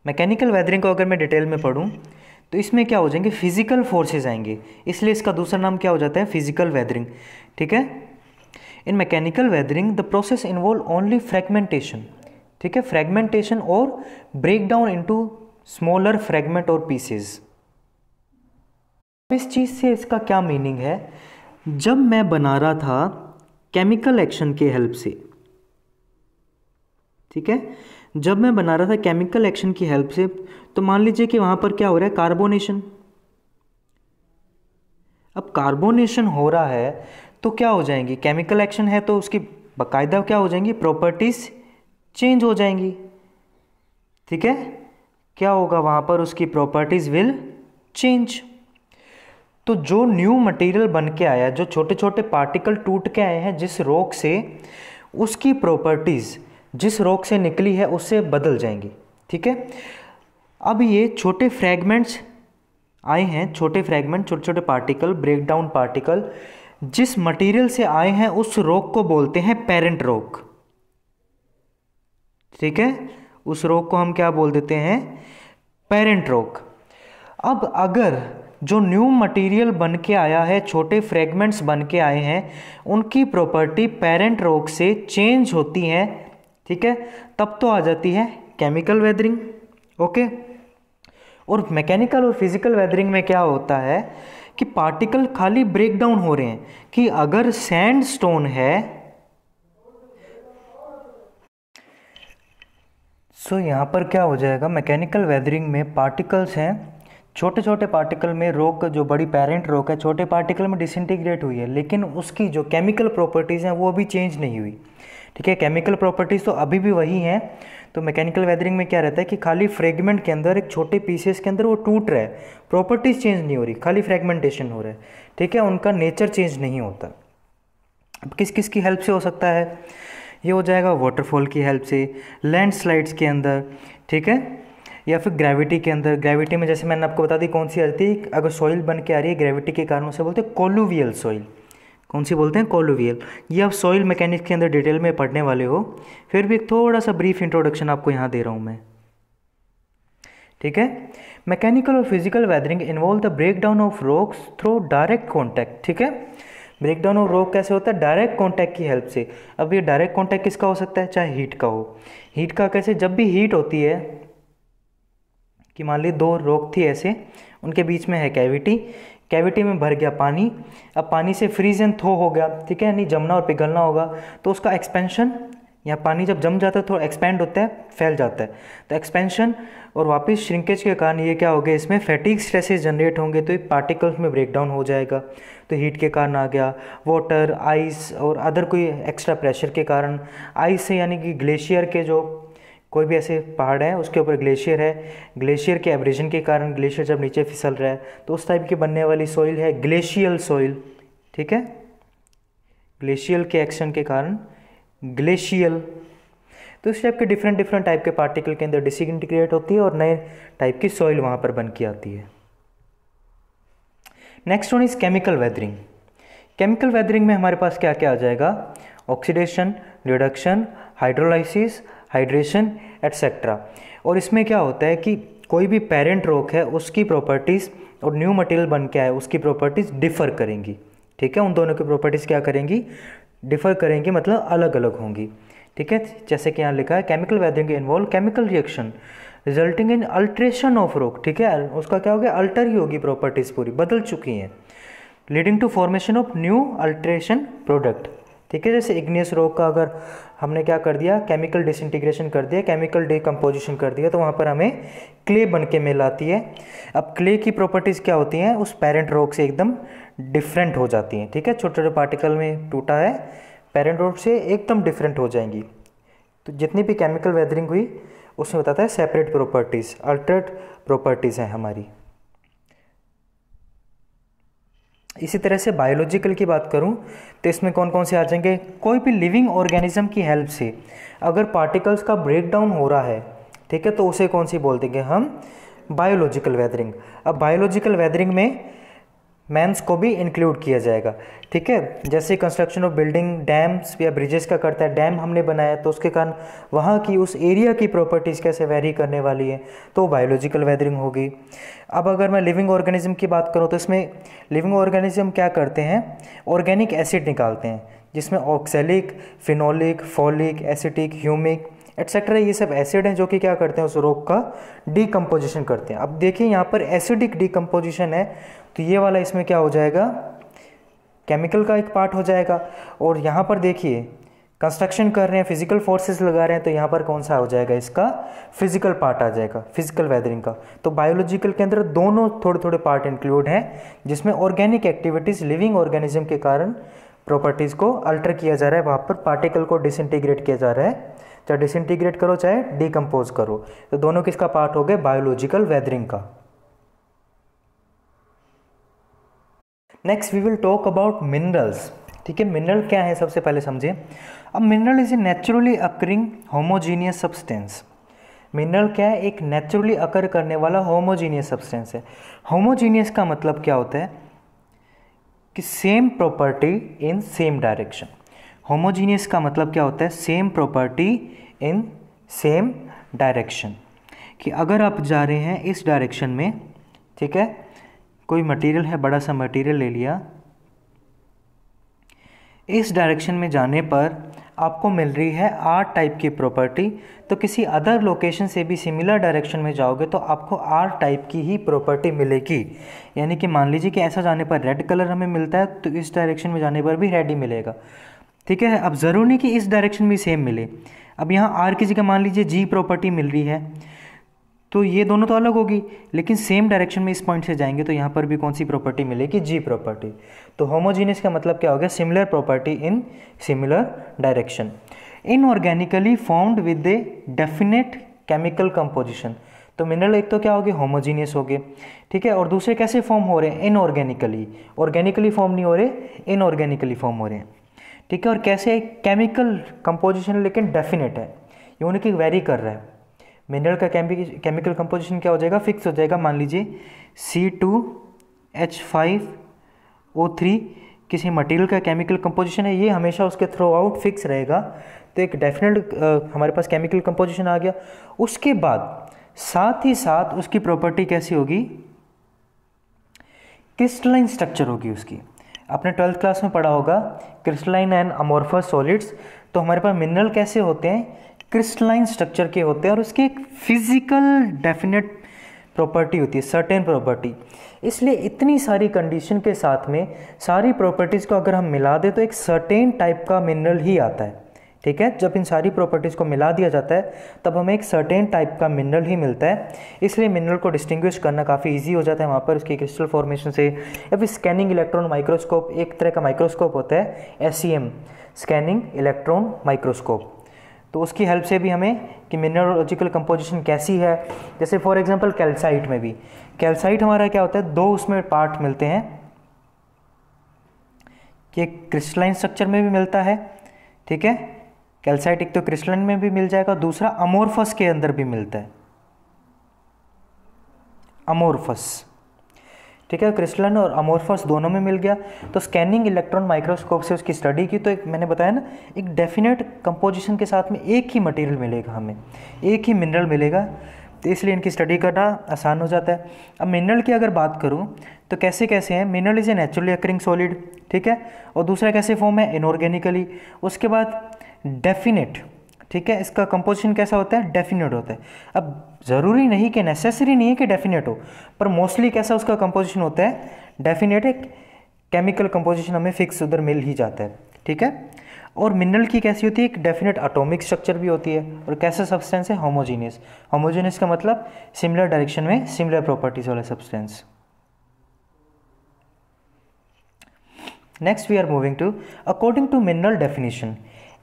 मैकेनिकल वेदरिंग को अगर मैं डिटेल में पढ़ूँ तो इसमें क्या हो जाएंगे फिजिकल फोर्सेज आएंगे इसलिए इसका दूसरा नाम क्या हो जाता है फिजिकल वेदरिंग ठीक है in mechanical weathering the process involve only fragmentation ठीक है फ्रेगमेंटेशन और break down into smaller fragment और पीसेस इस चीज़ से इसका क्या मीनिंग है जब मैं बना रहा था केमिकल एक्शन के हेल्प से ठीक है जब मैं बना रहा था केमिकल एक्शन की हेल्प से तो मान लीजिए कि वहां पर क्या हो रहा है कार्बोनेशन अब कार्बोनेशन हो रहा है तो क्या हो जाएंगी केमिकल एक्शन है तो उसकी बाकायदा क्या हो जाएंगी प्रॉपर्टीज़ चेंज हो जाएंगी ठीक है क्या होगा वहाँ पर उसकी प्रॉपर्टीज़ विल चेंज तो जो न्यू मटेरियल बन के आया जो छोटे छोटे पार्टिकल टूट के आए हैं जिस रोक से उसकी प्रॉपर्टीज़ जिस रोक से निकली है उससे बदल जाएंगी ठीक है अब ये छोटे फ्रैगमेंट्स आए हैं छोटे फ्रैगमेंट छोटे छोटे पार्टिकल ब्रेकडाउन पार्टिकल जिस मटेरियल से आए हैं उस रोक को बोलते हैं पेरेंट रोक ठीक है उस रोग को हम क्या बोल देते हैं पेरेंट रोग अब अगर जो न्यू मटेरियल बन के आया है छोटे फ्रेगमेंट्स बन के आए हैं उनकी प्रॉपर्टी पेरेंट रोग से चेंज होती है ठीक है तब तो आ जाती है केमिकल वेदरिंग ओके और मैकेनिकल और फिजिकल वेदरिंग में क्या होता है कि पार्टिकल खाली ब्रेक डाउन हो रहे हैं कि अगर सैंड स्टोन है सो so, यहाँ पर क्या हो जाएगा मैकेनिकल वेदरिंग में पार्टिकल्स हैं छोटे छोटे पार्टिकल में रोक जो बड़ी पेरेंट रोक है छोटे पार्टिकल में डिसइंटीग्रेट हुई है लेकिन उसकी जो केमिकल प्रॉपर्टीज़ हैं वो अभी चेंज नहीं हुई ठीक है केमिकल प्रॉपर्टीज़ तो अभी भी वही हैं तो मैकेनिकल वेदरिंग में क्या रहता है कि खाली फ्रेगमेंट के अंदर एक छोटे पीसेस के अंदर वो टूट रहा है प्रॉपर्टीज़ चेंज नहीं हो रही खाली फ्रेगमेंटेशन हो रहा है ठीक है उनका नेचर चेंज नहीं होता अब किस किस की हेल्प से हो सकता है ये हो जाएगा वाटरफॉल की हेल्प से लैंडस्लाइड्स के अंदर ठीक है या फिर ग्रेविटी के अंदर ग्रेविटी में जैसे मैंने आपको बता दी कौन सी आती है अगर सॉइल बन के आ रही है ग्रेविटी के कारण उसे बोलते हैं कोलोवियल सॉइल कौन सी बोलते हैं कोलोवियल ये आप सॉइल मैकेनिक्स के अंदर डिटेल में पढ़ने वाले हो फिर भी एक थोड़ा सा ब्रीफ इंट्रोडक्शन आपको यहाँ दे रहा हूँ मैं ठीक है मैकेनिकल और physical weathering involve the break down of rocks through direct contact ठीक है ब्रेकडाउन और रोग कैसे होता है डायरेक्ट कॉन्टैक्ट की हेल्प से अब ये डायरेक्ट कॉन्टैक्ट किसका हो सकता है चाहे हीट का हो हीट का कैसे जब भी हीट होती है कि मान ली दो रोग थी ऐसे उनके बीच में है कैविटी कैविटी में भर गया पानी अब पानी से फ्रीज एंड थो हो गया ठीक है यानी जमना और पिघलना होगा तो उसका एक्सपेंशन या पानी जब जम जाता है थोड़ा एक्सपेंड होता है फैल जाता है तो एक्सपेंशन और वापस श्रिंकेज के कारण ये क्या हो गया इसमें फैटिक स्ट्रेसेस जनरेट होंगे तो ये पार्टिकल्स में ब्रेकडाउन हो जाएगा तो हीट के कारण आ गया वाटर आइस और अदर कोई एक्स्ट्रा प्रेशर के कारण आइस से यानी कि ग्लेशियर के जो कोई भी ऐसे पहाड़ है उसके ऊपर ग्लेशियर है ग्लेशियर के एवरेजन के कारण ग्लेशियर जब नीचे फिसल रहा है तो उस टाइप की बनने वाली सॉइल है ग्लेशियल सॉइल ठीक है ग्लेशियल के एक्शन के कारण ग्लेशियल तो इस टाइप के डिफरेंट डिफरेंट टाइप के पार्टिकल के अंदर डिसिग्रेट होती है और नए टाइप की सॉइल वहाँ पर बन के आती है next one is chemical weathering chemical weathering में हमारे पास क्या क्या आ जाएगा oxidation reduction hydrolysis hydration etcetera और इसमें क्या होता है कि कोई भी पेरेंट रोक है उसकी प्रॉपर्टीज़ और न्यू मटेरियल बन के आए उसकी प्रॉपर्टीज़ डिफ़र करेंगी ठीक है उन दोनों की प्रॉपर्टीज़ क्या करेंगी डिफ़र करेंगी मतलब अलग अलग होंगी ठीक है जैसे कि यहाँ लिखा है chemical weathering involve chemical reaction resulting in alteration of rock ठीक है उसका क्या हो गया अल्टर ही होगी प्रॉपर्टीज़ पूरी बदल चुकी हैं leading to formation of new alteration product ठीक है जैसे इग्नियस रोग का अगर हमने क्या कर दिया केमिकल डिसइंटीग्रेशन कर दिया केमिकल डिकम्पोजिशन कर दिया तो वहाँ पर हमें क्ले बन के मिल आती है अब क्ले की प्रॉपर्टीज़ क्या होती हैं उस पेरेंट रोग से एकदम डिफरेंट हो जाती हैं ठीक है छोटे छोटे पार्टिकल में टूटा है पेरेंट रोग से एकदम डिफरेंट हो जाएंगी तो जितनी भी केमिकल वेदरिंग हुई उसमें बताता है सेपरेट प्रॉपर्टीज़ अल्टरेट प्रॉपर्टीज़ हैं हमारी इसी तरह से बायोलॉजिकल की बात करूं तो इसमें कौन कौन से आ जाएंगे कोई भी लिविंग ऑर्गेनिज्म की हेल्प से अगर पार्टिकल्स का ब्रेकडाउन हो रहा है ठीक है तो उसे कौन सी बोल देंगे हम बायोलॉजिकल वेदरिंग अब बायोलॉजिकल वेदरिंग में मैंस को भी इंक्लूड किया जाएगा ठीक है जैसे कंस्ट्रक्शन ऑफ बिल्डिंग डैम्स या ब्रिजेस का करता है डैम हमने बनाया तो उसके कारण वहाँ की उस एरिया की प्रॉपर्टीज़ कैसे वेरी करने वाली है तो बायोलॉजिकल वेदरिंग होगी अब अगर मैं लिविंग ऑर्गेनिज्म की बात करूँ तो इसमें लिविंग ऑर्गेनिज्म क्या करते हैं ऑर्गेनिक एसिड निकालते हैं जिसमें oxalic phenolic folic acetic humic etcetera ये सब एसिड हैं जो कि क्या करते हैं उस रोग का डिकम्पोजिशन करते हैं अब देखिए यहाँ पर एसिडिक डिकम्पोजिशन है तो ये वाला इसमें क्या हो जाएगा केमिकल का एक पार्ट हो जाएगा और यहाँ पर देखिए कंस्ट्रक्शन कर रहे हैं फिजिकल फोर्सेस लगा रहे हैं तो यहाँ पर कौन सा हो जाएगा इसका फिजिकल पार्ट आ जाएगा फिजिकल वेदरिंग का तो बायोलॉजिकल के अंदर दोनों थोड़े थोड़े पार्ट इंक्लूड हैं जिसमें ऑर्गेनिक एक्टिविटीज़ लिविंग ऑर्गेनिज्म के कारण प्रॉपर्टीज़ को अल्टर किया जा रहा है वहाँ पर पार्टिकल को डिसइंटीग्रेट किया जा रहा है चाहे डिसइंटीग्रेट करो चाहे डिकम्पोज करो तो दोनों किसका पार्ट हो गए बायोलॉजिकल वेदरिंग का next we will talk about minerals ठीक है मिनरल क्या है सबसे पहले समझे अब mineral is a naturally occurring homogeneous substance mineral क्या है एक नेचुरली अकर करने वाला होमोजीनियस सब्सटेंस है होमोजीनियस का मतलब क्या होता है कि same property in same direction homogeneous का मतलब क्या होता है same property in same direction कि अगर आप जा रहे हैं इस डायरेक्शन में ठीक है कोई मटेरियल है बड़ा सा मटेरियल ले लिया इस डायरेक्शन में जाने पर आपको मिल रही है आर टाइप की प्रॉपर्टी तो किसी अदर लोकेशन से भी सिमिलर डायरेक्शन में जाओगे तो आपको आर टाइप की ही प्रॉपर्टी मिलेगी यानी कि मान लीजिए कि ऐसा जाने पर रेड कलर हमें मिलता है तो इस डायरेक्शन में जाने पर भी रेड ही मिलेगा ठीक है अब ज़रूरी नहीं कि इस डायरेक्शन में सेम मिले अब यहाँ आर की जगह मान लीजिए जी प्रॉपर्टी मिल रही है तो ये दोनों तो अलग होगी लेकिन सेम डायरेक्शन में इस पॉइंट से जाएंगे तो यहाँ पर भी कौन सी प्रॉपर्टी मिलेगी जी प्रॉपर्टी तो होमोजीनियस का मतलब क्या हो गया similar property in similar direction inorganically formed with a definite chemical composition तो मिनरल एक तो क्या हो गए होमोजीनियस हो गए ठीक है और दूसरे कैसे फॉर्म हो रहे हैं इनऑर्गेनिकली ऑर्गेनिकली फॉर्म नहीं हो रहे इनऑर्गेनिकली फॉर्म हो रहे हैं ठीक है और कैसे केमिकल कंपोजिशन लेकिन डेफिनेट है ये उनकी वेरी कर रहा है मिनरल का केमिकल कंपोजिशन क्या हो जाएगा फिक्स हो जाएगा मान लीजिए C two H five O three किसी मटेरियल का केमिकल कंपोजिशन है ये हमेशा उसके थ्रू आउट फिक्स रहेगा तो एक डेफिनेट हमारे पास केमिकल कंपोजिशन आ गया उसके बाद साथ ही साथ उसकी प्रॉपर्टी कैसी होगी क्रिस्टलाइन स्ट्रक्चर होगी उसकी आपने ट्वेल्थ क्लास में पढ़ा होगा क्रिस्टलाइन एंड अमोरफस सॉलिड्स तो हमारे पास मिनरल कैसे होते हैं क्रिस्टलाइन स्ट्रक्चर के होते हैं और उसकी एक फिज़िकल डेफिनेट प्रॉपर्टी होती है सर्टेन प्रॉपर्टी इसलिए इतनी सारी कंडीशन के साथ में सारी प्रॉपर्टीज़ को अगर हम मिला दें तो एक सर्टेन टाइप का मिनरल ही आता है ठीक है जब इन सारी प्रॉपर्टीज़ को मिला दिया जाता है तब हमें एक सर्टेन टाइप का मिनरल ही मिलता है इसलिए मिनरल को डिस्टिंग्विश करना काफ़ी इजी हो जाता है वहाँ पर उसकी क्रिस्टल फॉर्मेशन से या फिर स्कैनिंग इलेक्ट्रॉन माइक्रोस्कोप एक तरह का माइक्रोस्कोप होता है एस स्कैनिंग इलेक्ट्रॉन माइक्रोस्कोप तो उसकी हेल्प से भी हमें कि मिनरोलॉजिकल कंपोजिशन कैसी है जैसे फॉर एग्जांपल कैल्साइट में भी कैल्साइट हमारा क्या होता है दो उसमें पार्ट मिलते हैं कि एक क्रिस्टलाइन स्ट्रक्चर में भी मिलता है ठीक है कैल्साइट एक तो क्रिस्टलाइन में भी मिल जाएगा दूसरा अमोरफस के अंदर भी मिलता है अमोरफस ठीक है क्रिस्टलन और अमोरफस दोनों में मिल गया तो स्कैनिंग इलेक्ट्रॉन माइक्रोस्कोप से उसकी स्टडी की तो एक मैंने बताया ना एक डेफिनेट कंपोजिशन के साथ में एक ही मटेरियल मिलेगा हमें एक ही मिनरल मिलेगा तो इसलिए इनकी स्टडी करना आसान हो जाता है अब मिनरल की अगर बात करूँ तो कैसे कैसे हैं mineral is a naturally occurring solid ठीक है और दूसरा कैसे फॉर्म है इनऑर्गेनिकली उसके बाद डेफिनेट ठीक है इसका कंपोजिशन कैसा होता है डेफिनेट होता है अब ज़रूरी नहीं कि नेसेसरी नहीं है कि डेफिनेट हो पर मोस्टली कैसा उसका कंपोजिशन होता है डेफिनेट एक केमिकल कंपोजिशन हमें फिक्स उधर मिल ही जाता है ठीक है और मिनरल की कैसी होती है एक डेफिनेट अटोमिक स्ट्रक्चर भी होती है और कैसा सब्सटेंस है होमोजीनियस होमोजीनियस का मतलब सिमिलर डायरेक्शन में सिमिलर प्रॉपर्टीज वाला substance next we are moving to according to mineral definition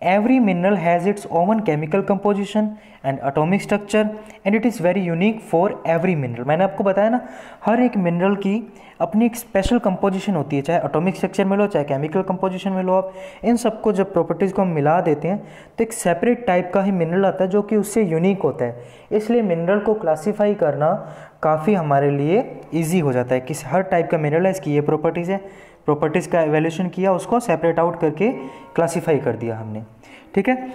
Every mineral has its own chemical composition and atomic structure and it is very unique for every mineral. मैंने आपको बताया ना हर एक mineral की अपनी एक special composition होती है चाहे atomic structure में लो चाहे chemical composition में लो आप इन सबको जब properties को हम मिला देते हैं तो एक separate type का ही mineral आता है जो कि उससे unique होता है इसलिए mineral को classify करना काफ़ी हमारे लिए easy हो जाता है कि हर type का mineral है इसकी ये properties है प्रॉपर्टीज़ का एवेल्यूशन किया उसको सेपरेट आउट करके क्लासीफाई कर दिया हमने ठीक है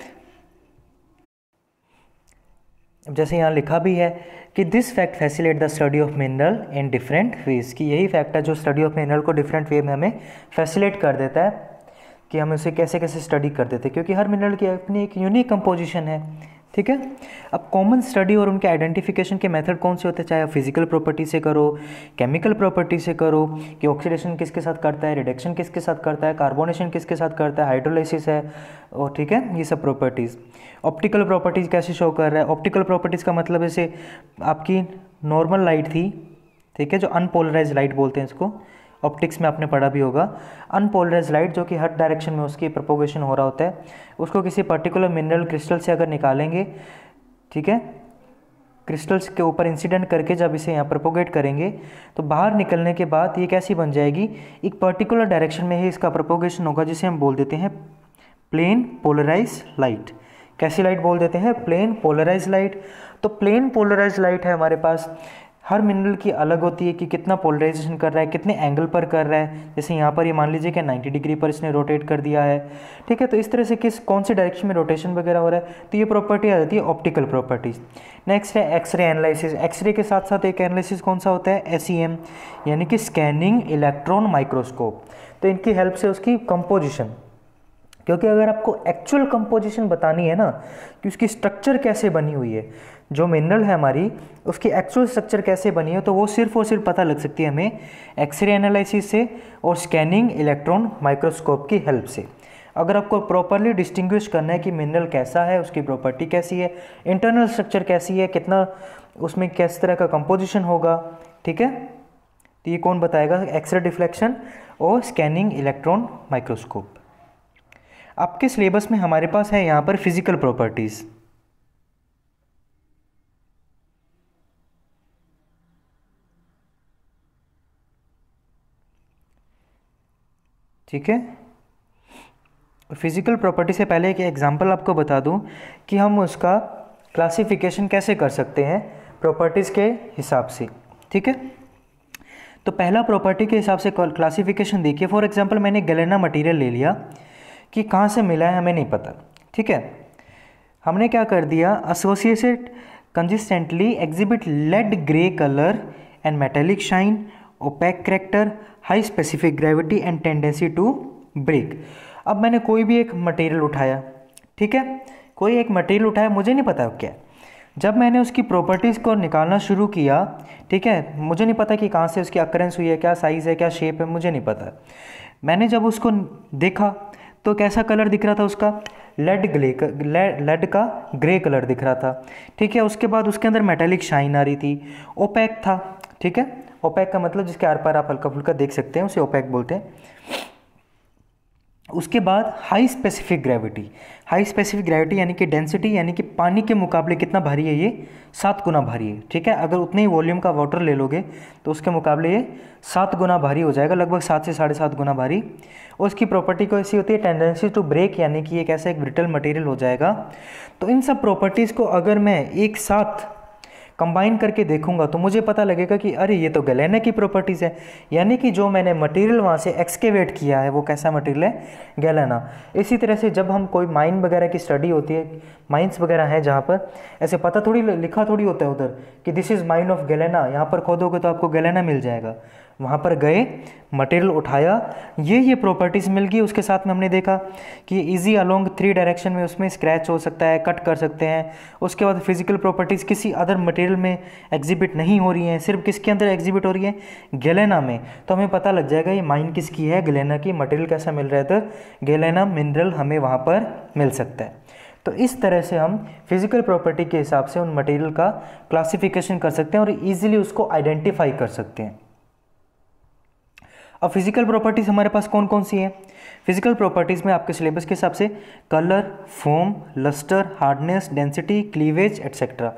जैसे यहाँ लिखा भी है कि this fact facilitate the study of mineral in different ways कि यही फैक्ट है जो स्टडी ऑफ मिनरल को डिफरेंट वे में हमें फैसिलेट कर देता है कि हम उसे कैसे कैसे स्टडी कर देते हैं क्योंकि हर मिनरल की अपनी एक यूनिक कंपोजिशन है ठीक है अब कॉमन स्टडी और उनके आइडेंटिफिकेशन के मेथड कौन से होते हैं चाहे आप फिजिकल प्रॉपर्टी से करो केमिकल प्रॉपर्टी से करो कि ऑक्सीडेशन किसके साथ करता है रिडक्शन किसके साथ करता है कार्बोनेशन किसके साथ करता है हाइड्रोलाइसिस है और ठीक है ये सब प्रॉपर्टीज़ ऑप्टिकल प्रॉपर्टीज़ कैसे शो कर रहा है ऑप्टिकल प्रॉपर्टीज़ का मतलब ऐसे आपकी नॉर्मल लाइट थी ठीक है जो अनपोलराइज लाइट बोलते हैं इसको ऑप्टिक्स में आपने पढ़ा भी होगा अनपोलराइज लाइट जो कि हर डायरेक्शन में उसकी प्रपोगेशन हो रहा होता है उसको किसी पर्टिकुलर मिनरल क्रिस्टल से अगर निकालेंगे ठीक है क्रिस्टल्स के ऊपर इंसिडेंट करके जब इसे यहाँ प्रपोगेट करेंगे तो बाहर निकलने के बाद ये कैसी बन जाएगी एक पर्टिकुलर डायरेक्शन में ही इसका प्रपोगेशन होगा जिसे हम बोल देते हैं प्लेन पोलराइज लाइट कैसी लाइट बोल देते हैं प्लेन पोलराइज लाइट तो प्लेन पोलराइज लाइट है हमारे पास हर मिनरल की अलग होती है कि कितना पोलराइजेशन कर रहा है कितने एंगल पर कर रहा है जैसे यहाँ पर ये यह मान लीजिए कि 90 डिग्री पर इसने रोटेट कर दिया है ठीक है तो इस तरह से किस कौन से डायरेक्शन में रोटेशन वगैरह हो रहा है तो ये प्रॉपर्टी आ जाती है ऑप्टिकल प्रॉपर्टीज़ नेक्स्ट है एक्सरे एनालिसिस एक्सरे के साथ साथ एक एनालिसिस कौन सा होता है एस e यानी कि स्कैनिंग इलेक्ट्रॉन माइक्रोस्कोप तो इनकी हेल्प से उसकी कंपोजिशन क्योंकि अगर आपको एक्चुअल कंपोजिशन बतानी है ना कि उसकी स्ट्रक्चर कैसे बनी हुई है जो मिनरल है हमारी उसकी एक्चुअल स्ट्रक्चर कैसे बनी है तो वो सिर्फ और सिर्फ पता लग सकती है हमें एक्सरे एनालिसिस से और स्कैनिंग इलेक्ट्रॉन माइक्रोस्कोप की हेल्प से अगर आपको प्रॉपरली डिस्टिंग्विश करना है कि मिनरल कैसा है उसकी प्रॉपर्टी कैसी है इंटरनल स्ट्रक्चर कैसी है कितना उसमें किस तरह का कंपोजिशन होगा ठीक है तो ये कौन बताएगा एक्सरे डिफ्लेक्शन और स्कैनिंग इलेक्ट्रॉन माइक्रोस्कोप आपके सिलेबस में हमारे पास है यहाँ पर फिजिकल प्रॉपर्टीज़ ठीक है फिज़िकल प्रॉपर्टी से पहले एक एग्ज़ाम्पल आपको बता दूं कि हम उसका क्लासिफिकेशन कैसे कर सकते हैं प्रॉपर्टीज़ के हिसाब से ठीक है तो पहला प्रॉपर्टी के हिसाब से क्लासिफिकेशन देखिए फॉर एग्जांपल मैंने गलेना मटेरियल ले लिया कि कहाँ से मिला है हमें नहीं पता ठीक है हमने क्या कर दिया associated consistently exhibit lead grey colour and metallic shine opaque character high specific gravity and tendency to break अब मैंने कोई भी एक मटेरियल उठाया ठीक है कोई एक मटेरियल उठाया मुझे नहीं पता क्या जब मैंने उसकी प्रॉपर्टीज़ को निकालना शुरू किया ठीक है मुझे नहीं पता कि कहाँ से उसकी अक्रेंस हुई है क्या साइज़ है क्या शेप है मुझे नहीं पता मैंने जब उसको देखा तो कैसा कलर दिख रहा था उसका लेड ग्ले लेड का ग्रे कलर दिख रहा था ठीक है उसके बाद उसके अंदर मेटेलिक शाइन आ रही थी ओपैक था ठीक है ओपैक का मतलब जिसके आर पार आप हल्का फुल्का देख सकते हैं उसे ओपैक बोलते हैं उसके बाद high specific gravity high specific gravity यानी कि डेंसिटी यानी कि पानी के मुकाबले कितना भारी है ये सात गुना भारी है ठीक है अगर उतने ही वॉल्यूम का वाटर ले लोगे तो उसके मुकाबले ये सात गुना भारी हो जाएगा लगभग सात से साढ़े सात गुना भारी और उसकी प्रॉपर्टी को ऐसी होती है टेंडेंसी टू ब्रेक यानी कि एक ऐसा एक ब्रिटल मटेरियल हो जाएगा तो इन सब प्रॉपर्टीज़ को अगर मैं एक साथ कंबाइन करके देखूंगा तो मुझे पता लगेगा कि अरे ये तो गलेना की प्रॉपर्टीज़ है यानी कि जो मैंने मटेरियल वहाँ से एक्सकेवेट किया है वो कैसा मटेरियल है गलेना इसी तरह से जब हम कोई माइन वगैरह की स्टडी होती है माइंस वगैरह हैं जहाँ पर ऐसे पता थोड़ी लिखा थोड़ी होता है उधर कि this is mine of galena यहाँ पर खोदोगे तो आपको गलेना मिल जाएगा वहाँ पर गए मटेरियल उठाया ये ये प्रॉपर्टीज़ मिल गई उसके साथ में हमने देखा कि इजी अलोंग थ्री डायरेक्शन में उसमें स्क्रैच हो सकता है कट कर सकते हैं उसके बाद फिजिकल प्रॉपर्टीज़ किसी अदर मटेरियल में एग्जिबिट नहीं हो रही हैं सिर्फ किसके अंदर एग्जिबिट हो रही है गलेना में तो हमें पता लग जाएगा ये माइन किसकी है गलेना की मटेरियल कैसा मिल रहा है तो गेलेना मिनरल हमें वहाँ पर मिल सकता है तो इस तरह से हम फिजिकल प्रॉपर्टी के हिसाब से उन मटेरियल का क्लासिफिकेशन कर सकते हैं और इजीली उसको आइडेंटिफाई कर सकते हैं अब फिजिकल प्रॉपर्टीज़ हमारे पास कौन कौन सी हैं फिजिकल प्रॉपर्टीज़ में आपके सिलेबस के हिसाब से colour form lustre hardness density cleavage etcetera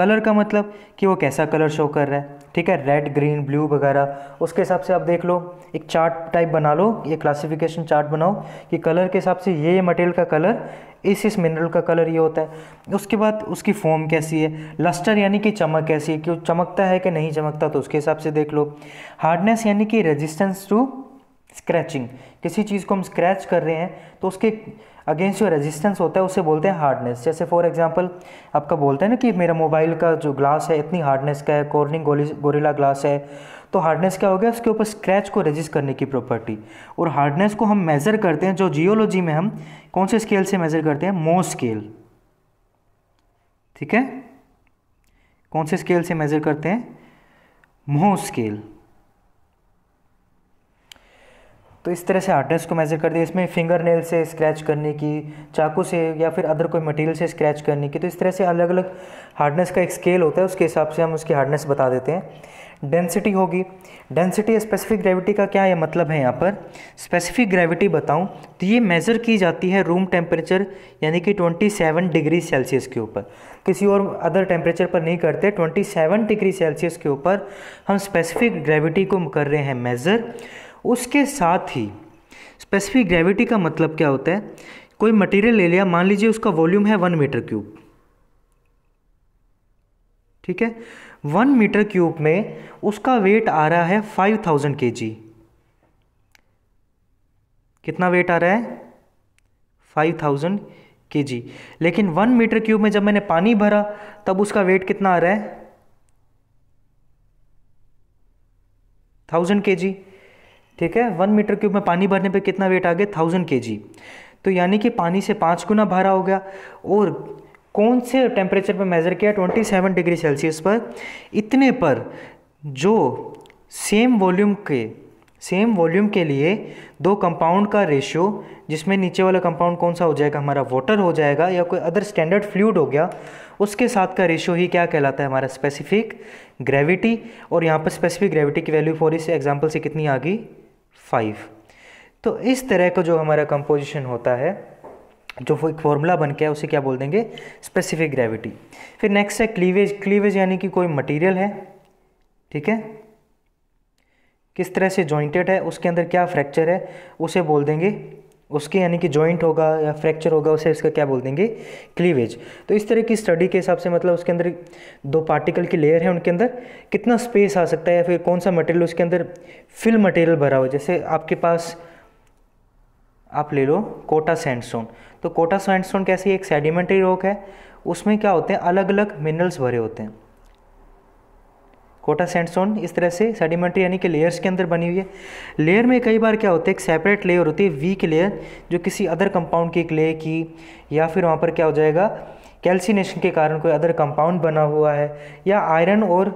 colour का मतलब कि वो कैसा कलर शो कर रहा है ठीक है रेड ग्रीन ब्लू वगैरह उसके हिसाब से आप देख लो एक चार्ट टाइप बना लो ये क्लासिफिकेशन चार्ट बनाओ कि कलर के हिसाब से ये ये मटेरियल का कलर इस इस मिनरल का कलर ये होता है उसके बाद उसकी फॉर्म कैसी है लस्टर यानी कि चमक कैसी है कि चमकता है कि नहीं चमकता तो उसके हिसाब से देख लो हार्डनेस यानी कि रेजिस्टेंस टू स्क्रैचिंग किसी चीज़ को हम स्क्रैच कर रहे हैं तो उसके अगेंस्ट जो रेजिस्टेंस होता है उसे बोलते हैं हार्डनेस जैसे फॉर एग्जांपल आपका बोलते हैं ना कि मेरा मोबाइल का जो ग्लास है इतनी हार्डनेस का है कॉर्निंग गोरिला ग्लास है तो हार्डनेस क्या हो गया उसके ऊपर स्क्रैच को रजिस्ट करने की प्रॉपर्टी और हार्डनेस को हम मेज़र करते हैं जो जियोलॉजी में हम कौन से स्केल से मेज़र करते हैं मो स्केल ठीक है कौन से स्केल से मेज़र करते हैं मो स्केल तो इस तरह से हार्डनेस को मेज़र कर दिया इसमें फिंगर नेल से स्क्रैच करने की चाकू से या फिर अदर कोई मटेरियल से स्क्रैच करने की तो इस तरह से अलग अलग हार्डनेस का एक स्केल होता है उसके हिसाब से हम उसकी हार्डनेस बता देते हैं डेंसिटी होगी डेंसिटी स्पेसिफिक ग्रेविटी का क्या यह मतलब है यहाँ पर स्पेसिफिक ग्रेविटी बताऊँ तो ये मेज़र की जाती है रूम टेम्परेचर यानी कि 27 डिग्री सेल्सियस के ऊपर किसी और अदर टेम्परेचर पर नहीं करते 27 डिग्री सेल्सियस के ऊपर हम स्पेसिफिक ग्रेविटी को कर रहे हैं मेज़र उसके साथ ही स्पेसिफिक ग्रेविटी का मतलब क्या होता है कोई मटेरियल ले लिया मान लीजिए उसका वॉल्यूम है वन मीटर क्यूब ठीक है वन मीटर क्यूब में उसका वेट आ रहा है फाइव थाउजेंड के जी कितना वेट आ रहा है फाइव थाउजेंड के जी लेकिन वन मीटर क्यूब में जब मैंने पानी भरा तब उसका वेट कितना आ रहा है थाउजेंड के जी ठीक है वन मीटर क्यूब में पानी भरने पर कितना वेट आ गया थाउजेंड के जी तो यानी कि पानी से पाँच गुना भरा हो गया और कौन से टेम्परेचर पर मेज़र किया ट्वेंटी सेवन डिग्री सेल्सियस पर इतने पर जो सेम वॉल्यूम के सेम वॉल्यूम के लिए दो कंपाउंड का रेशियो जिसमें नीचे वाला कंपाउंड कौन सा हो जाएगा हमारा वाटर हो जाएगा या कोई अदर स्टैंडर्ड फ्लूड हो गया उसके साथ का रेशियो ही क्या कहलाता है हमारा स्पेसिफिक ग्रेविटी और यहाँ पर स्पेसिफिक ग्रेविटी की वैल्यू फॉर इस एग्जाम्पल से कितनी आ गई फाइव तो इस तरह का जो हमारा कंपोजिशन होता है जो एक फॉर्मूला बन के है उसे क्या बोल देंगे स्पेसिफिक ग्रेविटी फिर नेक्स्ट है क्लीवेज क्लीवेज यानी कि कोई मटेरियल है ठीक है किस तरह से जॉइंटेड है उसके अंदर क्या फ्रैक्चर है उसे बोल देंगे उसके यानी कि जॉइंट होगा या फ्रैक्चर होगा उसे इसका क्या बोल देंगे क्लीवेज तो इस तरह की स्टडी के हिसाब से मतलब उसके अंदर दो पार्टिकल की लेयर है उनके अंदर कितना स्पेस आ सकता है या फिर कौन सा मटेरियल उसके अंदर फिल मटेरियल भरा हो जैसे आपके पास आप ले लो कोटा सैंडस्टोन तो कोटा सैंडस्टोन कैसे एक सेडिमेंट्री रॉक है उसमें क्या होते हैं अलग अलग मिनरल्स भरे होते हैं कोटा सैंडस्टोन इस तरह से सेडिमेंट्री यानी कि लेयर्स के अंदर बनी हुई है लेयर में कई बार क्या होता है एक सेपरेट लेयर होती है वीक लेयर जो किसी अदर कंपाउंड की एक लेयर की या फिर वहाँ पर क्या हो जाएगा कैल्सिनेशन के कारण कोई अदर कंपाउंड बना हुआ है या आयरन और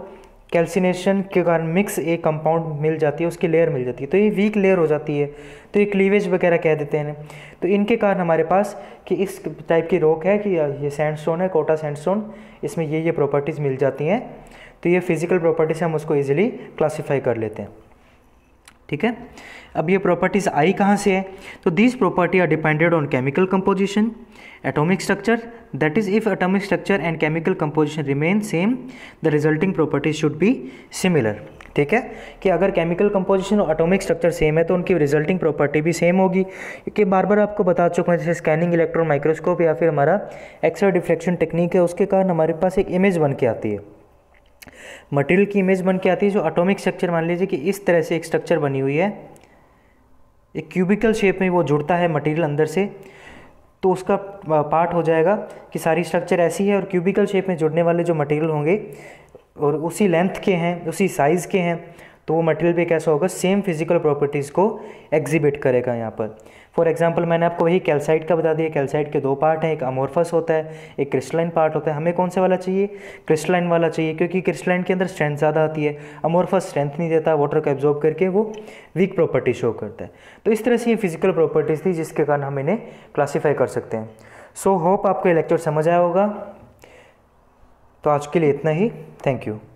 कैल्सिनेशन के कारण मिक्स एक कंपाउंड मिल जाती है उसकी लेयर मिल जाती है तो ये वीक लेयर हो जाती है तो ये क्लीवेज वगैरह कह देते हैं तो इनके कारण हमारे पास कि इस टाइप की रोक है कि ये सैंडस्टोन है कोटा सैंडस्टोन इसमें ये ये प्रॉपर्टीज़ मिल जाती हैं तो ये फिजिकल प्रॉपर्टी से हम उसको ईजिली क्लासीफाई कर लेते हैं ठीक है अब ये प्रॉपर्टीज आई कहाँ से है तो these property are depended on chemical composition atomic structure that is if atomic structure and chemical composition remain same the resulting properties should be similar ठीक है कि अगर केमिकल कंपोजिशन और एटॉमिक स्ट्रक्चर सेम है तो उनकी रिजल्टिंग प्रॉपर्टी भी सेम होगी क्योंकि बार बार आपको बता चुका हूँ जैसे स्कैनिंग इलेक्ट्रॉन माइक्रोस्कोप या फिर हमारा एक्सरे डिफ्लेक्शन टेक्निक है उसके कारण हमारे पास एक इमेज बन के आती है मटेरियल की इमेज बन के आती है जो अटोमिक स्ट्रक्चर मान लीजिए कि इस तरह से एक स्ट्रक्चर बनी हुई है एक क्यूबिकल शेप में वो जुड़ता है मटेरियल अंदर से तो उसका पार्ट हो जाएगा कि सारी स्ट्रक्चर ऐसी है और क्यूबिकल शेप में जुड़ने वाले जो मटेरियल होंगे और उसी लेंथ के हैं उसी साइज़ के हैं तो वो मटेरियल भी कैसा होगा सेम फिजिकल प्रॉपर्टीज़ को एग्जिबिट करेगा यहाँ पर फॉर एग्जाम्पल मैंने आपको वही कैल्साइट का बता दिया कैल्साइट के दो पार्ट हैं एक अमोरफस होता है एक क्रिस्टलाइन पार्ट होता है हमें कौन से वाला चाहिए क्रिस्टलाइन वाला चाहिए क्योंकि क्रिस्टलाइन के अंदर स्ट्रेंथ ज़्यादा आती है अमोरफस स्ट्रेंथ नहीं देता वाटर को एब्जॉर्ब करके वो वीक प्रॉपर्टी शो करता है तो इस तरह से ये फिजिकल प्रॉपर्टीज़ थी जिसके कारण हम इन्हें क्लासीफाई कर सकते हैं सो so, होप आपको ये लेक्चर समझ आया होगा तो आज के लिए इतना ही थैंक यू